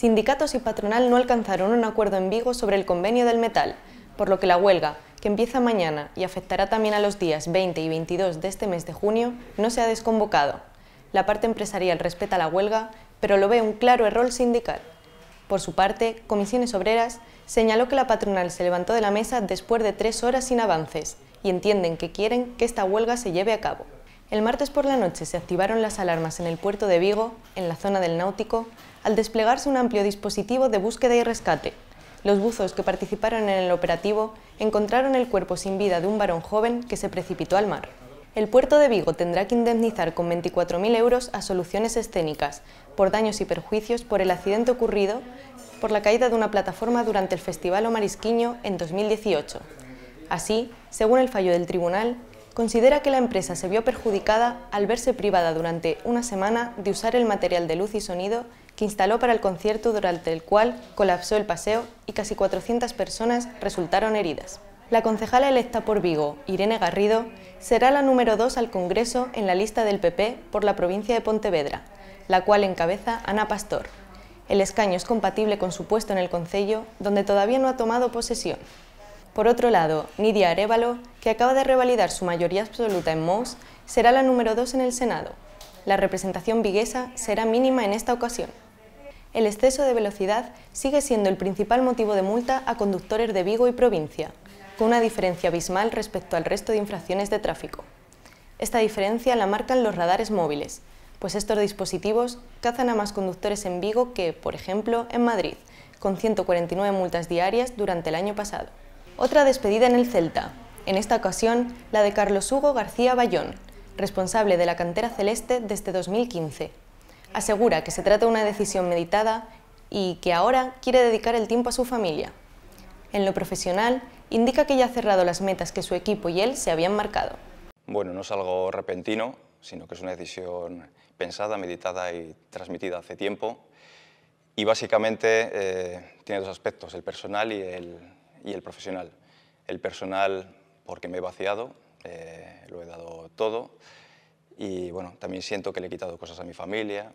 Sindicatos y patronal no alcanzaron un acuerdo en Vigo sobre el convenio del metal, por lo que la huelga, que empieza mañana y afectará también a los días 20 y 22 de este mes de junio, no se ha desconvocado. La parte empresarial respeta la huelga, pero lo ve un claro error sindical. Por su parte, Comisiones Obreras señaló que la patronal se levantó de la mesa después de tres horas sin avances y entienden que quieren que esta huelga se lleve a cabo. El martes por la noche se activaron las alarmas en el puerto de Vigo, en la zona del Náutico, al desplegarse un amplio dispositivo de búsqueda y rescate. Los buzos que participaron en el operativo encontraron el cuerpo sin vida de un varón joven que se precipitó al mar. El puerto de Vigo tendrá que indemnizar con 24.000 euros a soluciones escénicas por daños y perjuicios por el accidente ocurrido por la caída de una plataforma durante el Festival Omarisquiño en 2018. Así, según el fallo del tribunal, considera que la empresa se vio perjudicada al verse privada durante una semana de usar el material de luz y sonido que instaló para el concierto durante el cual colapsó el paseo y casi 400 personas resultaron heridas. La concejala electa por Vigo, Irene Garrido, será la número 2 al Congreso en la lista del PP por la provincia de Pontevedra, la cual encabeza Ana Pastor. El escaño es compatible con su puesto en el Concello, donde todavía no ha tomado posesión. Por otro lado, Nidia Arevalo, que acaba de revalidar su mayoría absoluta en moss, será la número dos en el Senado. La representación viguesa será mínima en esta ocasión. El exceso de velocidad sigue siendo el principal motivo de multa a conductores de Vigo y provincia, con una diferencia abismal respecto al resto de infracciones de tráfico. Esta diferencia la marcan los radares móviles, pues estos dispositivos cazan a más conductores en Vigo que, por ejemplo, en Madrid, con 149 multas diarias durante el año pasado. Otra despedida en el Celta, en esta ocasión la de Carlos Hugo García Bayón, responsable de la cantera celeste desde 2015. Asegura que se trata de una decisión meditada y que ahora quiere dedicar el tiempo a su familia. En lo profesional, indica que ya ha cerrado las metas que su equipo y él se habían marcado. Bueno, no es algo repentino, sino que es una decisión pensada, meditada y transmitida hace tiempo. Y básicamente eh, tiene dos aspectos, el personal y el, y el profesional. El personal porque me he vaciado, eh, lo he dado todo y bueno, también siento que le he quitado cosas a mi familia.